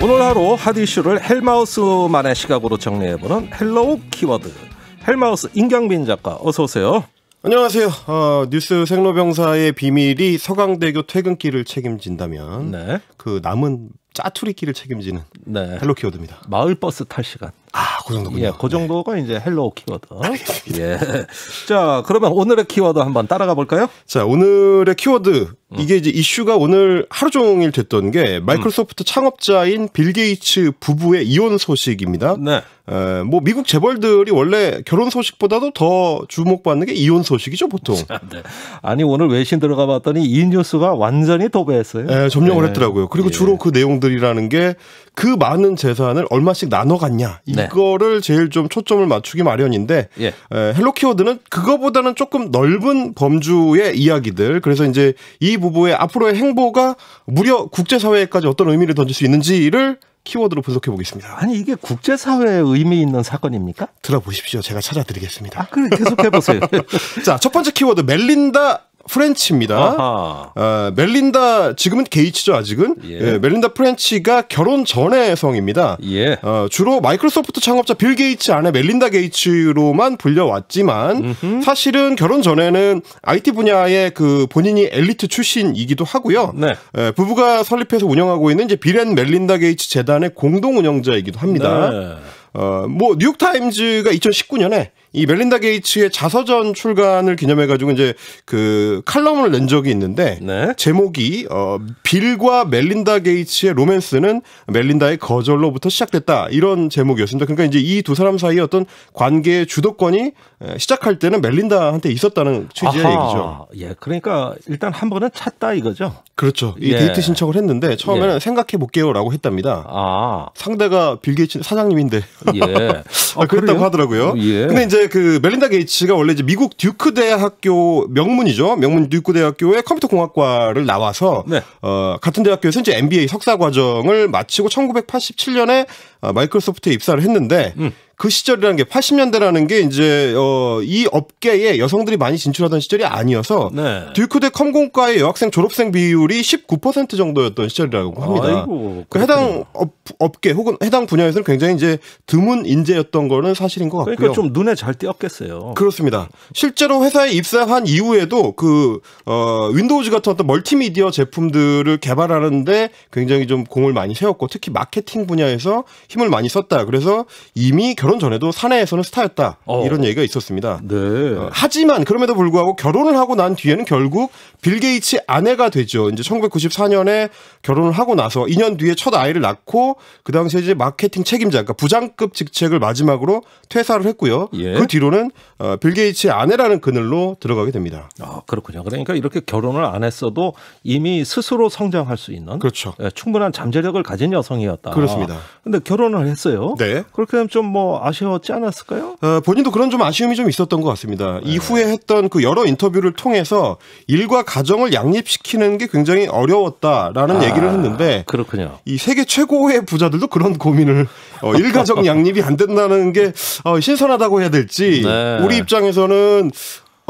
오늘 하루 핫 이슈를 헬마우스만의 시각으로 정리해보는 헬로우 키워드. 헬마우스 임경빈 작가 어서 오세요. 안녕하세요. 어, 뉴스 생로병사의 비밀이 서강대교 퇴근길을 책임진다면 네. 그 남은 짜투리길을 책임지는 네. 헬로 키워드입니다. 마을버스 탈 시간. 아, 그 정도군요. 예, 그 네. 정도가 네. 이제 헬로우 키워드. 알겠습니다. 예. 자, 그러면 오늘의 키워드 한번 따라가 볼까요? 자, 오늘의 키워드 이게 이제 이슈가 오늘 하루 종일 됐던 게 마이크로소프트 음. 창업자인 빌 게이츠 부부의 이혼 소식입니다. 네. 에, 뭐 미국 재벌들이 원래 결혼 소식보다도 더 주목받는 게 이혼 소식이죠 보통. 자, 네. 아니 오늘 외신 들어가 봤더니 이 뉴스가 완전히 도배했어요. 에, 점령을 네. 했더라고요. 그리고 예. 주로 그 내용들이라는 게 그 많은 재산을 얼마씩 나눠갔냐 이, 네. 그거를 제일 좀 초점을 맞추기 마련인데 예. 에, 헬로 키워드는 그거보다는 조금 넓은 범주의 이야기들 그래서 이제 이 부부의 앞으로의 행보가 무려 국제사회까지 어떤 의미를 던질 수 있는지를 키워드로 분석해 보겠습니다. 아니 이게 국제사회에 의미 있는 사건입니까? 들어보십시오. 제가 찾아드리겠습니다. 아, 그럼 계속해 보세요. 자, 첫 번째 키워드 멜린다 프렌치입니다. 아하. 아, 멜린다 지금은 게이츠죠 아직은 예. 예, 멜린다 프렌치가 결혼 전의 성입니다. 예. 어, 주로 마이크로소프트 창업자 빌 게이츠 안에 멜린다 게이츠로만 불려왔지만 음흠. 사실은 결혼 전에는 IT 분야의 그 본인이 엘리트 출신이기도 하고요. 네. 예, 부부가 설립해서 운영하고 있는 이제 빌앤 멜린다 게이츠 재단의 공동 운영자이기도 합니다. 네. 어, 뭐 뉴욕타임즈가 2019년에 이 멜린다 게이츠의 자서전 출간을 기념해 가지고 이제 그 칼럼을 낸 적이 있는데 네. 제목이 어 빌과 멜린다 게이츠의 로맨스는 멜린다의 거절로부터 시작됐다 이런 제목이었습니다. 그러니까 이제 이 두 사람 사이 어떤 관계의 주도권이 시작할 때는 멜린다한테 있었다는 취지의 아하. 얘기죠. 예, 그러니까 일단 한 번은 찾다 이거죠. 그렇죠. 이 예. 데이트 신청을 했는데 처음에는 예. 생각해 볼게요라고 했답니다. 아. 상대가 빌 게이츠 사장님인데. 예. 아, 아 그랬다고 그래요? 하더라고요. 예. 근데 이제 이제 그 멜린다 게이츠가 원래 이제 미국 듀크 대학교 명문이죠. 명문 듀크 대학교의 컴퓨터 공학과를 나와서 네. 어, 같은 대학교에서 이제 MBA 석사 과정을 마치고 1987년에 어, 마이크로소프트에 입사를 했는데 음. 그 시절이라는 게 80년대라는 게 이제 어, 이 업계에 여성들이 많이 진출하던 시절이 아니어서 네. 듀크대 컴공과의 여학생 졸업생 비율이 19% 정도였던 시절이라고 합니다. 아이고, 그 해당 업, 업계 혹은 해당 분야에서는 굉장히 이제 드문 인재였던 거는 사실인 것 그러니까 같고요. 그러니까 좀 눈에 잘 띄었겠어요. 그렇습니다. 실제로 회사에 입사한 이후에도 그 어, 윈도우즈 같은 어떤 멀티미디어 제품들을 개발하는데 굉장히 좀 공을 많이 세웠고 특히 마케팅 분야에서 힘을 많이 썼다. 그래서 이미 결 결혼 전에도 사내에서는 스타였다 어. 이런 얘기가 있었습니다. 네. 어, 하지만 그럼에도 불구하고 결혼을 하고 난 뒤에는 결국 빌 게이츠 아내가 되죠. 이제 1994년에 결혼을 하고 나서 2년 뒤에 첫 아이를 낳고 그 당시에 이제 마케팅 책임자, 그러니까 부장급 직책을 마지막으로 퇴사를 했고요. 예. 그 뒤로는 어, 빌 게이츠 아내라는 그늘로 들어가게 됩니다. 아 그렇군요. 그러니까 이렇게 결혼을 안 했어도 이미 스스로 성장할 수 있는 그렇죠. 예, 충분한 잠재력을 가진 여성이었다. 그렇습니다. 그런데 결혼을 했어요. 네. 그렇게 되면 좀뭐 아쉬웠지 않았을까요? 어, 본인도 그런 좀 아쉬움이 좀 있었던 것 같습니다. 네. 이후에 했던 그 여러 인터뷰를 통해서 일과 가정을 양립시키는 게 굉장히 어려웠다라는 아, 얘기를 했는데 그렇군요. 이 세계 최고의 부자들도 그런 고민을 어, 일가정 양립이 안 된다는 게 어, 신선하다고 해야 될지 네. 우리 입장에서는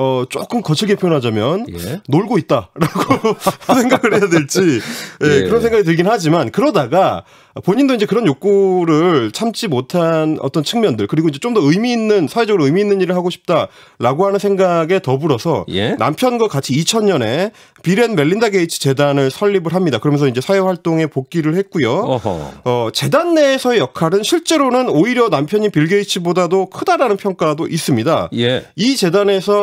어, 조금 거칠게 표현하자면 예. 놀고 있다라고 생각을 해야 될지 예, 예. 그런 생각이 들긴 하지만 그러다가 본인도 이제 그런 욕구를 참지 못한 어떤 측면들 그리고 이제 좀 더 의미 있는 사회적으로 의미 있는 일을 하고 싶다라고 하는 생각에 더불어서 예? 남편과 같이 2000년에 비렌 멜린다 게이츠 재단을 설립을 합니다. 그러면서 이제 사회 활동에 복귀를 했고요. 어허. 어 재단 내에서의 역할은 실제로는 오히려 남편인 빌 게이츠보다도 크다라는 평가도 있습니다. 예. 이 재단에서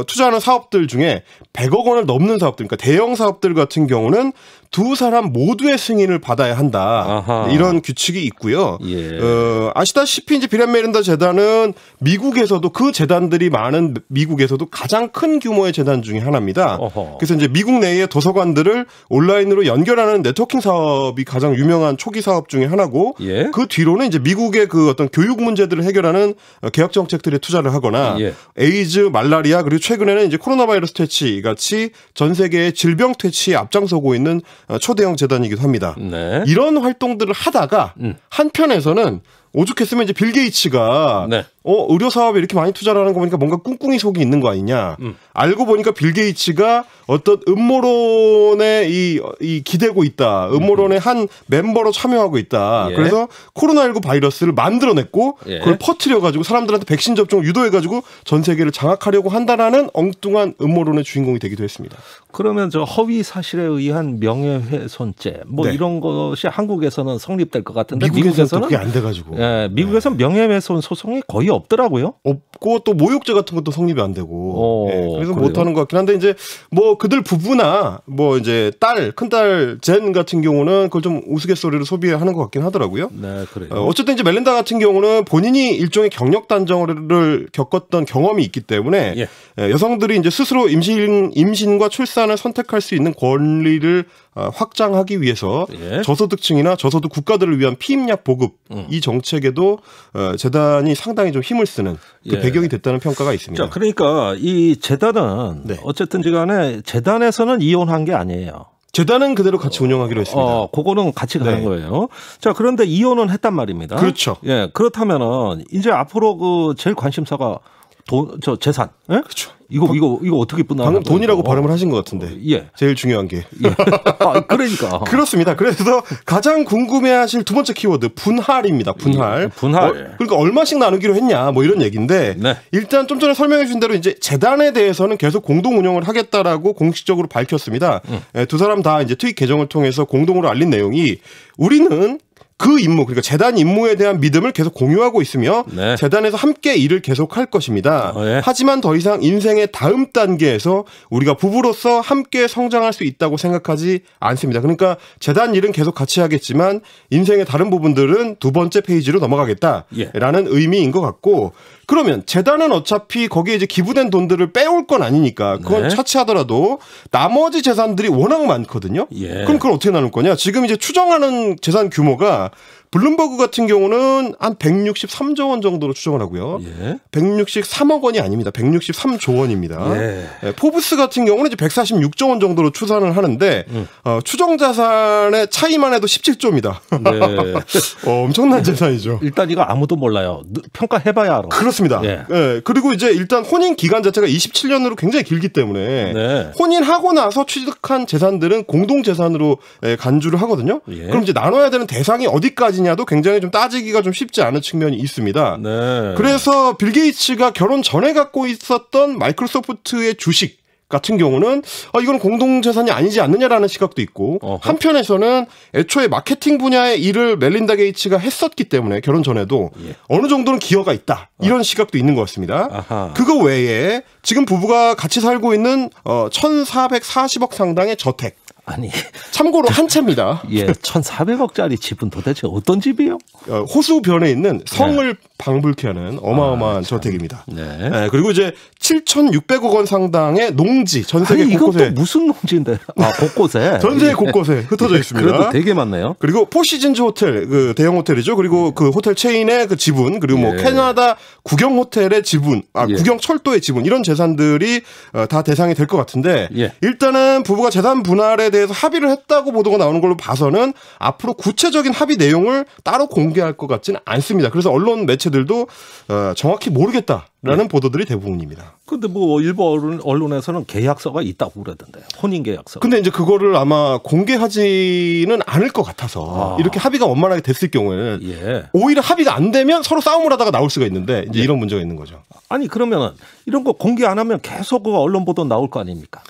어, 투자하는 사업들 중에 100억 원을 넘는 사업들, 그러니까 대형 사업들 같은 경우는 두 사람 모두의 승인을 받아야 한다. 아하. 이런 규칙이 있고요. 예. 어, 아시다시피 이제 비란메른다 재단은 미국에서도 그 재단들이 많은 미국에서도 가장 큰 규모의 재단 중에 하나입니다. 어허. 그래서 이제 미국 내에 도서관들을 온라인으로 연결하는 네트워킹 사업이 가장 유명한 초기 사업 중에 하나고 예. 그 뒤로는 이제 미국의 그 어떤 교육 문제들을 해결하는 개혁 정책들에 투자를 하거나 예. 에이즈, 말라리아 그리고 최근에는 이제 코로나 바이러스 퇴치 같이 전 세계의 질병 퇴치에 앞장서고 있는 어, 초대형 재단이기도 합니다. 네. 이런 활동들을 하다가 음. 한편에서는 오죽했으면 이제 빌 게이츠가 네. 어 의료 사업에 이렇게 많이 투자를 하는 거 보니까 뭔가 꿍꿍이 속이 있는 거 아니냐 음. 알고 보니까 빌 게이츠가 어떤 음모론에 이, 이 기대고 있다 음모론의 음. 한 멤버로 참여하고 있다 예. 그래서 코로나19 바이러스를 만들어냈고 예. 그걸 퍼트려 가지고 사람들한테 백신 접종을 유도해 가지고 전 세계를 장악하려고 한다라는 엉뚱한 음모론의 주인공이 되기도 했습니다 그러면 저 허위 사실에 의한 명예훼손죄 뭐 네. 이런 것이 한국에서는 성립될 것 같은데 미국에서는, 미국에서는 그게 안 돼가지고 예, 미국에서는 네. 명예훼손 소송이 거의 없더라고요. 없고 또 모욕죄 같은 것도 성립이 안 되고. 오, 어, 예, 그래서 못 하는 것 같긴 한데 이제 뭐 그들 부부나 뭐 이제 딸, 큰딸 젠 같은 경우는 그걸 좀 우스갯소리로 소비하는 것 같긴 하더라고요. 네, 그래요. 어, 쨌든 이제 멜린다 같은 경우는 본인이 일종의 경력 단정을 겪었던 경험이 있기 때문에 예. 예 여성들이 이제 스스로 임신 임신과 출산을 선택할 수 있는 권리를 어, 확장하기 위해서 예. 저소득층이나 저소득 국가들을 위한 피임약 보급 음. 이 정책에도 어, 재단이 상당히 좀 힘을 쓰는 그 예. 배경이 됐다는 평가가 있습니다. 자, 그러니까 이 재단은 네. 어쨌든지간에 재단에서는 이혼한 게 아니에요. 재단은 그대로 같이 어, 운영하기로 했습니다. 어, 그거는 같이 가는 네. 거예요. 자, 그런데 이혼은 했단 말입니다. 그렇죠. 예, 그렇다면은 이제 앞으로 그 제일 관심사가 돈, 저 재산, 예? 그렇죠. 이거 이거 이거 어떻게 끝나? 방금 돈이라고 발음을 하신 것 같은데. 어, 예. 제일 중요한 게. 예. 아, 그러니까. 그렇습니다. 그래서 가장 궁금해하실 두 번째 키워드 분할입니다. 분할. 예, 분할. 어, 그러니까 얼마씩 나누기로 했냐 뭐 이런 얘기인데 네. 일단 좀 전에 설명해 주신 대로 이제 재단에 대해서는 계속 공동 운영을 하겠다라고 공식적으로 밝혔습니다. 음. 예, 두 사람 다 이제 트윗 계정을 통해서 공동으로 알린 내용이 우리는 그 임무 그러니까 재단 임무에 대한 믿음을 계속 공유하고 있으며 네. 재단에서 함께 일을 계속할 것입니다. 어, 예. 하지만 더 이상 인생의 다음 단계에서 우리가 부부로서 함께 성장할 수 있다고 생각하지 않습니다. 그러니까 재단 일은 계속 같이 하겠지만 인생의 다른 부분들은 두 번째 페이지로 넘어가겠다라는 예. 의미인 것 같고 그러면 재단은 어차피 거기에 이제 기부된 돈들을 빼올 건 아니니까 그건 네. 차치하더라도 나머지 재산들이 워낙 많거든요. 예. 그럼 그걸 어떻게 나눌 거냐? 지금 이제 추정하는 재산 규모가 블룸버그 같은 경우는 한 163조 원 정도로 추정을 하고요. 예. 163억 원이 아닙니다. 163조 원입니다. 예. 예, 포브스 같은 경우는 이제 146조 원 정도로 추산을 하는데 음. 어, 추정 자산의 차이만 해도 17조입니다. 네. 어, 엄청난 재산이죠. 일단 이거 아무도 몰라요. 평가해봐야 알아. 그렇습니다. 예. 예. 그리고 이제 일단 혼인 기간 자체가 27년으로 굉장히 길기 때문에 네. 혼인하고 나서 취득한 재산들은 공동 재산으로 예, 간주를 하거든요. 예. 그럼 이제 나눠야 되는 대상이 어디까지 가지냐도 굉장히 좀 따지기가 좀 쉽지 않은 측면이 있습니다. 네. 그래서 빌 게이츠가 결혼 전에 갖고 있었던 마이크로소프트의 주식 같은 경우는 아, 이건 공동재산이 아니지 않느냐라는 시각도 있고 어허. 한편에서는 애초에 마케팅 분야의 일을 멜린다 게이츠가 했었기 때문에 결혼 전에도 예. 어느 정도는 기여가 있다 어. 이런 어. 시각도 있는 것 같습니다. 아하. 그거 외에 지금 부부가 같이 살고 있는 어, 1,440억 상당의 저택 아니 참고로 한 채입니다. 예, 1,400억짜리 집은 도대체 어떤 집이요? 어, 호수변에 있는 성을 네. 방불케하는 어마어마한 아, 저택입니다. 네. 네. 그리고 이제 7,600억 원 상당의 농지 전 세계 아니, 곳곳에 무슨 농지인데? 아 곳곳에 예. 전 세계 곳곳에 흩어져 예, 있습니다. 그래도 되게 많네요. 그리고 포시즌즈 호텔 그 대형 호텔이죠. 그리고 예. 그 호텔 체인의 그 지분 그리고 뭐 예. 캐나다 구경 호텔의 지분 아 예. 구경 철도의 지분 이런 재산들이 어, 다 대상이 될 것 같은데 예. 일단은 부부가 재산 분할에 대해서 합의를 했다고 보도가 나오는 걸로 봐서는 앞으로 구체적인 합의 내용을 따로 공개할 것 같지는 않습니다. 그래서 언론 매체 선수들도 어, 정확히 모르겠다라는 네. 보도들이 대부분입니다. 근데 뭐 일부 언론, 에서는 계약서가 있다고 그러던데 혼인 계약서. 근데 이제 그거를 아마 공개하지는 않을 것 같아서 아. 이렇게 합의가 원만하게 됐을 경우에는 예. 오히려 합의가 안 되면 서로 싸움을 하다가 나올 수가 있는데 이제 예. 이런 문제가 있는 거죠. 아니 그러면 이런 거 공개 안 하면 계속 그 언론 보도 나올 거 아닙니까?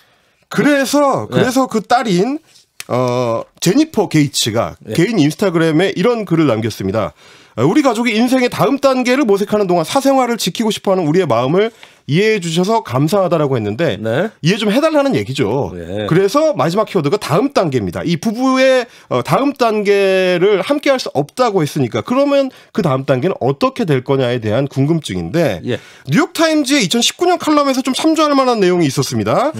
그래서 예. 그래서 그 딸인 어 제니퍼 게이츠가 예. 개인 인스타그램에 이런 글을 남겼습니다. 아, 우리 가족이 인생의 다음 단계를 모색하는 동안 사생활을 지키고 싶어하는 우리의 마음을 이해해 주셔서 감사하다라고 했는데 네. 이해 좀 해달라는 얘기죠. 예. 그래서 마지막 키워드가 다음 단계입니다. 이 부부의 어, 다음 단계를 함께할 수 없다고 했으니까 그러면 그 다음 단계는 어떻게 될 거냐에 대한 궁금증인데 예. 뉴욕 타임즈의 2019년 칼럼에서 좀 참조할 만한 내용이 있었습니다.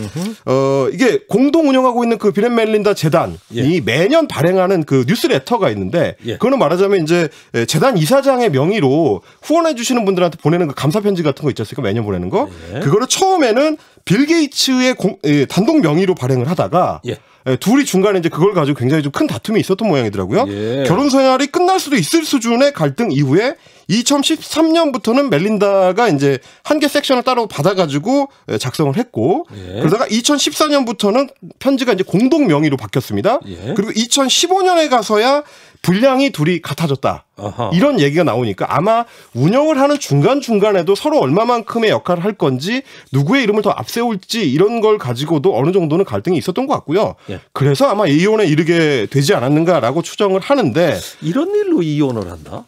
어 이게 공동 운영하고 있는 그 비렌 멜린다 재단이 예. 매년 발행하는 그 뉴스레터가 있는데 예. 그거는 말하자면 이제 예, 재단 이사장의 명의로 후원해 주시는 분들한테 보내는 그 감사 편지 같은 거 있지 않습니까? 매년 보내는 거. 네. 그거를 처음에는 빌 게이츠의 공, 예, 단독 명의로 발행을 하다가 예. 예, 둘이 중간에 이제 그걸 가지고 굉장히 좀 큰 다툼이 있었던 모양이더라고요. 예. 결혼 생활이 끝날 수도 있을 수준의 갈등 이후에 2013년부터는 멜린다가 이제 한 개 섹션을 따로 받아가지고 예, 작성을 했고 예. 그러다가 2014년부터는 편지가 이제 공동 명의로 바뀌었습니다. 그리고 2015년에 가서야 분량이 둘이 같아졌다. 아하. 이런 얘기가 나오니까 아마 운영을 하는 중간 중간에도 서로 얼마만큼의 역할을 할 건지 누구의 이름을 더 앞. 앞세울지 이런 걸 가지고도 어느 정도는 갈등이 있었던 것 같고요. 예. 그래서 아마 이혼에 이르게 되지 않았는가라고 추정을 하는데 이런 일로 이혼을 한다?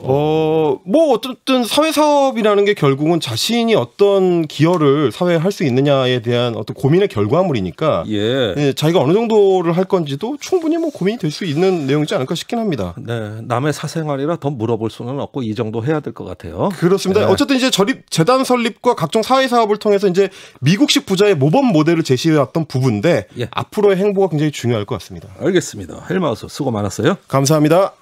어, 뭐 어쨌든 사회 사업이라는 게 결국은 자신이 어떤 기여를 사회에 할 수 있느냐에 대한 어떤 고민의 결과물이니까 예. 예, 자기가 어느 정도를 할 건지도 충분히 뭐 고민이 될 수 있는 내용이지 않을까 싶긴 합니다. 네, 남의 사생활이라 더 물어볼 수는 없고 이 정도 해야 될 것 같아요. 그렇습니다. 네. 어쨌든 이제 저립 재단 설립과 각종 사회 사업을 통해서 이제 미국식 부자의 모범 모델을 제시해왔던 부분인데 예. 앞으로의 행보가 굉장히 중요할 것 같습니다. 알겠습니다. 헬마우스 수고 많았어요. 감사합니다.